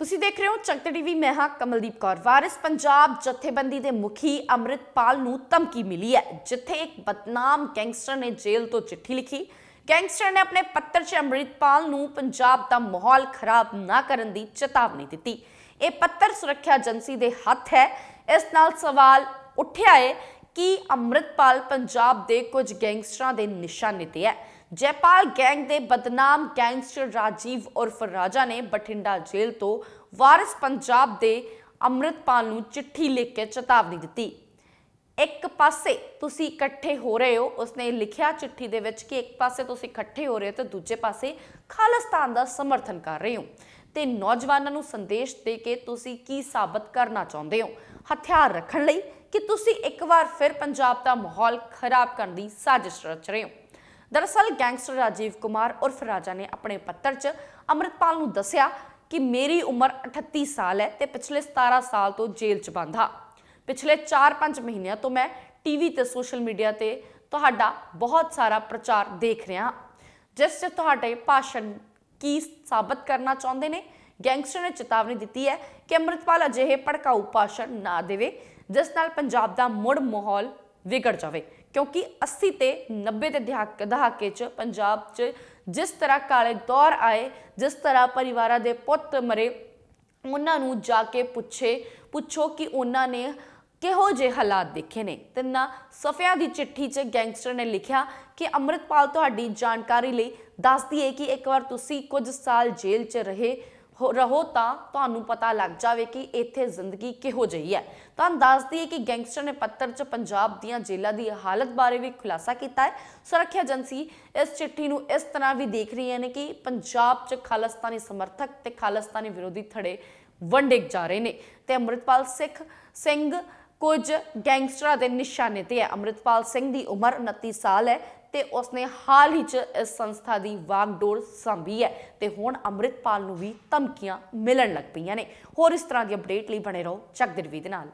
ਤੁਸੀਂ ਦੇਖ ਰਹੇ ਹੋ ਚੱਕ ਟੀਵੀ ਮੈਂ ਹਾਂ ਕਮਲਦੀਪ ਕੌਰ ਵਾਰਿਸ ਪੰਜਾਬ ਜਥੇਬੰਦੀ ਦੇ ਮੁਖੀ ਅਮਰਿਤਪਾਲ ਨੂੰ ਧਮਕੀ ਮਿਲੀ ਹੈ ਜਿੱਥੇ ਇੱਕ ਬਦਨਾਮ ਗੈਂਗਸਟਰ ਨੇ ਜੇਲ੍ਹ ਤੋਂ ਚਿੱਠੀ ਲਿਖੀ ਗੈਂਗਸਟਰ ਨੇ ਆਪਣੇ ਪੱਤਰ 'ਚ ਅਮਰਿਤਪਾਲ ਨੂੰ ਪੰਜਾਬ ਦਾ ਮਾਹੌਲ ਖਰਾਬ ਨਾ ਕਰਨ ਦੀ ਚੇਤਾਵਨੀ ਦਿੱਤੀ ਇਹ ਪੱਤਰ ਸੁਰੱਖਿਆ ਏਜੰਸੀ ਦੇ ਹੱਥ ਹੈ ਇਸ ਨਾਲ ਸਵਾਲ ਉੱਠਿਆ ਹੈ ਕਿ ਅਮਰਿਤਪਾਲ ਪੰਜਾਬ ਦੇ ਕੁਝ ਗੈਂਗਸਟਰਾਂ ਦੇ ਨਿਸ਼ਾਨੇ ਤੇ ਹੈ ਜੈਪਾਲ ਗੈਂਗ ਦੇ ਬਦਨਾਮ ਗੈਂਗਸਟਰ ਰਾਜੀਵ ਉਰਫ ਰਾਜਾ ਨੇ ਬਠਿੰਡਾ ਜੇਲ੍ਹ ਤੋਂ ਵਾਰਿਸ ਪੰਜਾਬ ਦੇ ਅੰਮ੍ਰਿਤਪਾਲ ਨੂੰ ਚਿੱਠੀ ਲਿਖ ਕੇ ਚੇਤਾਵਨੀ ਦਿੱਤੀ ਇੱਕ ਪਾਸੇ ਤੁਸੀਂ ਇਕੱਠੇ ਹੋ ਰਹੇ ਹੋ ਉਸਨੇ ਲਿਖਿਆ ਚਿੱਠੀ ਦੇ ਵਿੱਚ ਕਿ ਇੱਕ ਪਾਸੇ ਤੁਸੀਂ ਇਕੱਠੇ ਹੋ ਰਹੇ ਹੋ ਤੇ ਦੂਜੇ ਪਾਸੇ ਖਾਲਿਸਤਾਨ ਦਾ ਸਮਰਥਨ ਕਰ ਰਹੇ ਹੋ ਤੇ ਨੌਜਵਾਨਾਂ ਨੂੰ ਸੰਦੇਸ਼ ਦੇ ਕੇ ਤੁਸੀਂ ਕੀ ਸਾਬਤ ਕਰਨਾ ਚਾਹੁੰਦੇ ਹੋ ਹਥਿਆਰ ਰੱਖਣ ਲਈ ਕਿ ਤੁਸੀਂ ਇੱਕ ਵਾਰ ਫਿਰ ਪੰਜਾਬ ਦਾ ਮਾਹੌਲ ਖਰਾਬ ਕਰਨ ਦੀ ਸਾਜ਼ਿਸ਼ ਰਚ ਰਹੇ ਹੋ ਦਰਸਲ ਗੈਂਗਸਟਰ ਰਾਜੀਵ ਕੁਮਾਰ ਉਰਫ ਰਾਜਾ ਨੇ ਆਪਣੇ ਪੱਤਰ 'ਚ ਅਮਰਿਤਪਾਲ ਨੂੰ ਦੱਸਿਆ ਕਿ ਮੇਰੀ ਉਮਰ 38 ਸਾਲ ਹੈ ਤੇ ਪਿਛਲੇ 17 ਸਾਲ ਤੋਂ ਜੇਲ੍ਹ 'ਚ ਬੰਦ ਹਾਂ ਪਿਛਲੇ 4-5 ਮਹੀਨਿਆਂ ਤੋਂ ਮੈਂ ਟੀਵੀ ਤੇ ਸੋਸ਼ਲ ਮੀਡੀਆ ਤੇ ਤੁਹਾਡਾ ਬਹੁਤ ਸਾਰਾ ਪ੍ਰਚਾਰ ਦੇਖ ਰਿਹਾ ਜਿਸ 'ਚ ਤੁਹਾਡੇ ਭਾਸ਼ਣ ਕੀ ਸਾਬਤ ਕਰਨਾ ਚਾਹੁੰਦੇ ਨੇ ਗੈਂਗਸਟਰ ਨੇ ਚੇਤਾਵਨੀ ਦਿੱਤੀ ਹੈ ਕਿ ਅਮਰਿਤਪਾਲ ਅਜਿਹੇ ਭੜਕਾਊ ਭਾਸ਼ਣ ਨਾ ਦੇਵੇ ਜਿਸ ਨਾਲ ਪੰਜਾਬ ਦਾ ਮੁੜ ਮਾਹੌਲ ਵਿਗੜ ਜਾਵੇ ਕਿਉਂਕਿ 80 ਤੇ 90 ਦੇ ਦਹਾਕੇ 'ਚ ਪੰਜਾਬ 'ਚ ਜਿਸ ਤਰ੍ਹਾਂ ਕਾਲੇ ਦੌਰ ਆਏ ਜਿਸ ਤਰ੍ਹਾਂ ਪਰਿਵਾਰਾਂ ਦੇ ਪੁੱਤ ਮਰੇ ਉਹਨਾਂ ਨੂੰ ਜਾ ਕੇ ਪੁੱਛੇ ਪੁੱਛੋ ਕਿ ਉਹਨਾਂ ਨੇ ਕਿਹੋ ਜਿਹੇ ਹਾਲਾਤ ਦੇਖੇ ਨੇ ਤਿੰਨਾ ਸਫਿਆਂ ਦੀ ਚਿੱਠੀ 'ਚ ਗੈਂਗਸਟਰ ਨੇ ਲਿਖਿਆ ਕਿ ਅਮਰਤਪਾਲ ਤੁਹਾਡੀ ਜਾਣਕਾਰੀ ਲਈ ਦੱਸਦੀ ਹੈ ਕਿ ਇੱਕ ਵਾਰ ਤੁਸੀਂ ਕੁਝ ਸਾਲ ਜੇਲ੍ਹ 'ਚ ਰਹੇ ਰਹੋ ਤਾਂ ਤੁਹਾਨੂੰ ਪਤਾ ਲੱਗ ਜਾਵੇ ਕਿ ਇੱਥੇ ਜ਼ਿੰਦਗੀ ਕਿਹੋ ਜਿਹੀ ਹੈ ਤਾਂ ਦੱਸਦੀ ਹੈ ਕਿ ਗੈਂਗਸਟਰ ਨੇ ਪੱਤਰ 'ਚ ਪੰਜਾਬ ਦੀਆਂ ਜੇਲ੍ਹਾਂ ਦੀ ਹਾਲਤ ਬਾਰੇ ਵੀ ਖੁਲਾਸਾ ਕੀਤਾ ਹੈ ਸੁਰੱਖਿਆ ਏਜੰਸੀ ਇਸ ਚਿੱਠੀ ਨੂੰ ਇਸ ਤਰ੍ਹਾਂ ਵੀ ਦੇਖ ਰਹੀ ਹੈ ਨੇ ਕਿ ਪੰਜਾਬ 'ਚ ਖਾਲਸਤਾਨੀ ਸਮਰਥਕ ਤੇ ਖਾਲਸਤਾਨੀ ਵਿਰੋਧੀ ਥੜੇ ਵੰਡੇ ਜਾ ਰਹੇ ਨੇ ਤੇ ਅਮਰਿਤਪਾਲ ਸਿੱਖ ਸਿੰਘ ਕੁਝ ਗੈਂਗਸਟਰਾਂ ਦੇ ਨਿਸ਼ਾਨੇ ਤੇ ਹੈ ਅਮਰਿਤਪਾਲ ਸਿੰਘ ਦੀ ਉਮਰ 29 ਸਾਲ ਹੈ ਤੇ ਉਸਨੇ ਹਾਲ ਹੀ 'ਚ ਇਸ ਸੰਸਥਾ ਦੀ ਵਾਗਡੋਰ ਸੰਭੀ ਹੈ ਤੇ ਹੁਣ ਅੰਮ੍ਰਿਤਪਾਲ ਨੂੰ ਵੀ ਧਮਕੀਆਂ ਮਿਲਣ ਲੱਗ ਪਈਆਂ ਨੇ ਹੋਰ ਇਸ ਤਰ੍ਹਾਂ ਦੀ ਅਪਡੇਟ ਲਈ ਬਣੇ ਰਹੋ ਚੱਕ ਦਿਰਵੀ ਦੇ ਨਾਲ